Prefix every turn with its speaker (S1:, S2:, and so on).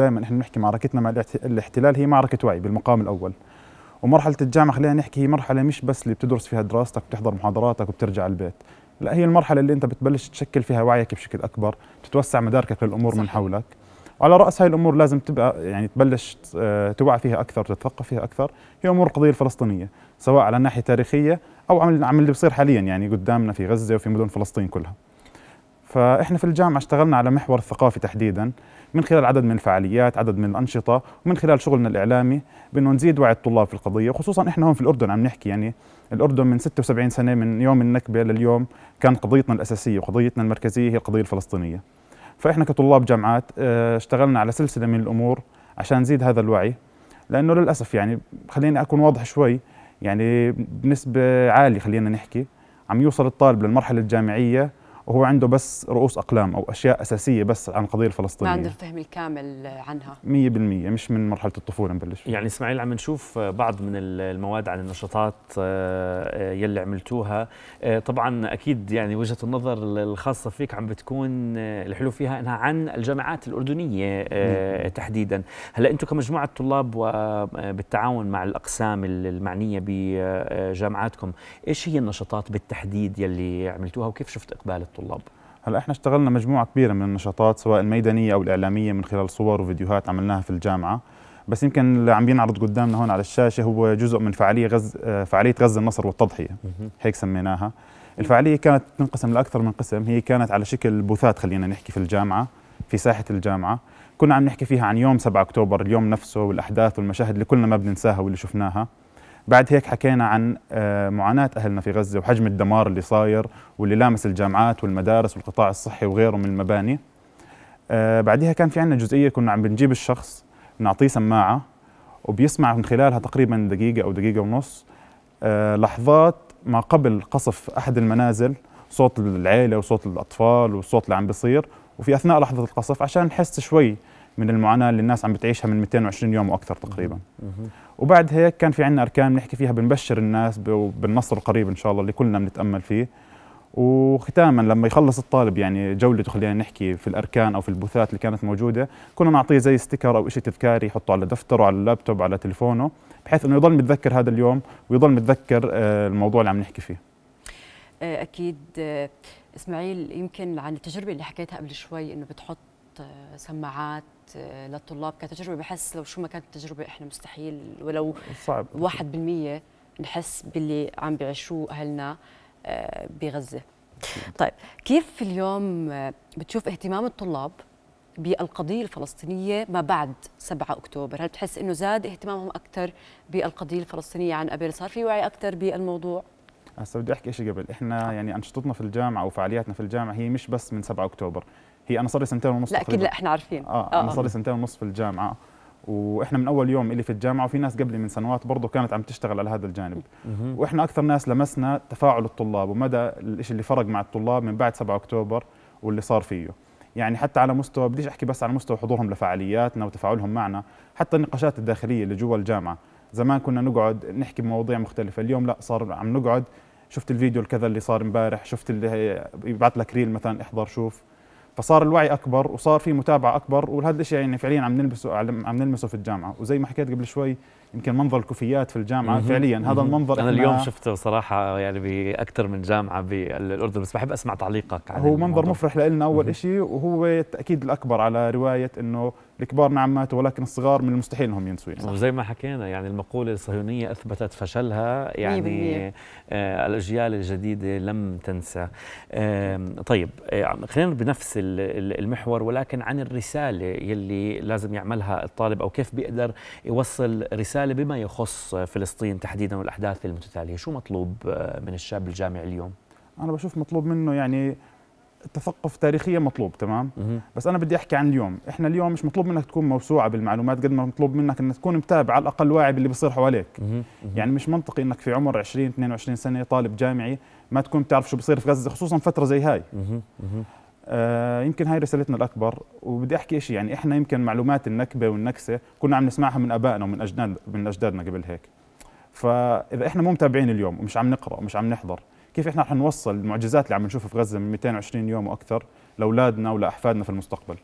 S1: دائما احنا نحكي معركتنا مع الاحتلال هي معركه وعي بالمقام الاول ومرحله الجامعه خلينا نحكي هي مرحله مش بس اللي بتدرس فيها دراستك بتحضر محاضراتك وبترجع البيت لا هي المرحله اللي انت بتبلش تشكل فيها وعيك بشكل اكبر تتوسع مداركك للامور صحيح. من حولك وعلى راس هاي الامور لازم تبقى يعني تبلش آه، توعى فيها اكثر وتتثقف فيها اكثر هي امور القضيه الفلسطينيه سواء على الناحيه التاريخيه او عن اللي بصير حاليا يعني قدامنا في غزه وفي مدن فلسطين كلها فاحنا في الجامعه اشتغلنا على محور الثقافي تحديدا من خلال عدد من الفعاليات، عدد من الانشطه، ومن خلال شغلنا الاعلامي بانه نزيد وعي الطلاب في القضيه، وخصوصا احنا هون في الاردن عم نحكي يعني الاردن من 76 سنه من يوم النكبه لليوم كان قضيتنا الاساسيه وقضيتنا المركزيه هي القضيه الفلسطينيه. فاحنا كطلاب جامعات آه، اشتغلنا على سلسله من الامور عشان نزيد هذا الوعي لانه للاسف يعني خليني اكون واضح شوي يعني بنسبه عاليه خلينا نحكي عم يوصل الطالب للمرحله الجامعيه هو عنده بس رؤوس اقلام او اشياء اساسيه بس عن القضيه الفلسطينيه ما عنده
S2: الفهم الكامل عنها
S1: 100% مش من مرحله الطفوله نبلش
S2: يعني اسماعيل عم نشوف بعض من المواد عن النشاطات آه، آه، يلي عملتوها آه، طبعا اكيد يعني وجهه النظر الخاصه فيك عم بتكون الحلو فيها انها عن الجامعات الاردنيه تحديدا هلا انتم كمجموعه طلاب وبالتعاون مع الاقسام المعنيه
S1: بجامعاتكم ايش هي النشاطات بالتحديد يلي عملتوها وكيف شفت اقبال الطلاب الطلاب هلا احنا اشتغلنا مجموعه كبيره من النشاطات سواء الميدانيه او الاعلاميه من خلال صور وفيديوهات عملناها في الجامعه بس يمكن اللي عم بينعرض قدامنا هون على الشاشه هو جزء من فعاليه غز آه، فعاليه غزه النصر والتضحيه هيك سميناها الفعاليه كانت تنقسم لاكثر من قسم هي كانت على شكل بوثات خلينا نحكي في الجامعه في ساحه الجامعه كنا عم نحكي فيها عن يوم 7 اكتوبر اليوم نفسه والاحداث والمشاهد اللي كلنا ما بننساها واللي شفناها بعد هيك حكينا عن آه، معاناة أهلنا في غزة وحجم الدمار اللي صاير واللي لامس الجامعات والمدارس والقطاع الصحي وغيره من المباني آه، بعدها كان في عندنا جزئية كنا عم بنجيب الشخص نعطيه سماعة وبيسمع من خلالها تقريبا دقيقة أو دقيقة ونص آه، لحظات ما قبل قصف أحد المنازل صوت العيلة وصوت الأطفال والصوت اللي عم بيصير وفي أثناء لحظة القصف عشان نحس شوي من المعاناه اللي الناس عم بتعيشها من 220 يوم واكثر تقريبا وبعد هيك كان في عندنا اركان بنحكي فيها بنبشر الناس بالنصر القريب ان شاء الله اللي كلنا بنتامل فيه وختاما لما يخلص الطالب يعني جولته خلينا نحكي في الاركان او في البوثات اللي كانت موجوده كنا نعطيه زي ستيكر او شيء تذكاري يحطه على دفتره على اللابتوب على تلفونه بحيث انه يضل متذكر هذا اليوم ويضل متذكر آه، الموضوع اللي عم نحكي فيه
S2: آه، اكيد آه، اسماعيل يمكن عن التجربه اللي حكيتها قبل شوي انه بتحط سماعات آه، للطلاب كتجربه بحس لو شو ما كانت التجربه احنا مستحيل ولو صعب 1% نحس باللي عم بيعيشوه اهلنا آه، بغزه. طيب كيف اليوم آه، بتشوف اهتمام الطلاب بالقضيه الفلسطينيه ما بعد 7 اكتوبر، هل بتحس انه زاد اهتمامهم اكثر بالقضيه الفلسطينيه عن يعني قبل؟ صار في وعي اكثر بالموضوع؟
S1: هسه بدي احكي شيء قبل، احنا يعني انشطتنا في الجامعه وفعالياتنا في الجامعه هي مش بس من 7 اكتوبر، هي انا صار لي سنتين ونص لا اكيد لا
S2: احنا عارفين اه, آه. انا صار لي آه.
S1: سنتين ونص في الجامعه واحنا من اول يوم اللي في الجامعه وفي ناس قبلي من سنوات برضه كانت عم تشتغل على هذا الجانب واحنا اكثر ناس لمسنا تفاعل الطلاب ومدى الشيء اللي فرق مع الطلاب من بعد 7 اكتوبر واللي صار فيه يعني حتى على مستوى بديش احكي بس على مستوى حضورهم لفعالياتنا وتفاعلهم معنا حتى النقاشات الداخليه اللي جوا الجامعه زمان كنا نقعد نحكي بمواضيع مختلفه اليوم لا صار عم نقعد شفت الفيديو الكذا اللي صار امبارح شفت اللي يبعث لك ريل مثلا احضر شوف فصار الوعي اكبر وصار في متابعه اكبر وهذا الشيء يعني فعليا عم نلمسه عم نلمسه في الجامعه وزي ما حكيت قبل شوي يمكن منظر الكوفيات في الجامعه فعليا هذا المنظر انا اليوم
S2: شفته صراحه يعني باكثر من جامعه بالاردن بس بحب اسمع تعليقك عن هو
S1: منظر مفرح لنا اول شيء وهو التاكيد الاكبر على روايه انه الكبار نعم ماتوا ولكن الصغار من المستحيل انهم ينسوا يعني
S2: زي ما حكينا يعني المقوله الصهيونيه اثبتت فشلها يعني آه الاجيال الجديده لم تنسى آه طيب آه خلينا بنفس المحور ولكن عن الرساله يلي لازم يعملها الطالب او كيف بيقدر يوصل رساله بما يخص فلسطين تحديدا والاحداث المتتاليه شو مطلوب آه، من الشاب الجامعي اليوم
S1: انا بشوف مطلوب منه يعني تثقف تاريخيا مطلوب تمام مه. بس انا بدي احكي عن اليوم احنا اليوم مش مطلوب منك تكون موسوعه بالمعلومات قد ما مطلوب منك انك تكون متابع على الاقل واعي باللي بيصير حواليك مه. مه. يعني مش منطقي انك في عمر 20 22 سنه طالب جامعي ما تكون بتعرف شو بصير في غزه خصوصا فتره زي هاي مه. مه. آه يمكن هاي رسالتنا الاكبر وبدي احكي شيء يعني احنا يمكن معلومات النكبه والنكسه كنا عم نسمعها من ابائنا ومن اجداد من اجدادنا قبل هيك فاذا احنا مو متابعين اليوم ومش عم نقرا ومش عم نحضر كيف احنا رح نوصل المعجزات اللي عم نشوفها في غزه من 220 يوم واكثر لاولادنا ولاحفادنا في المستقبل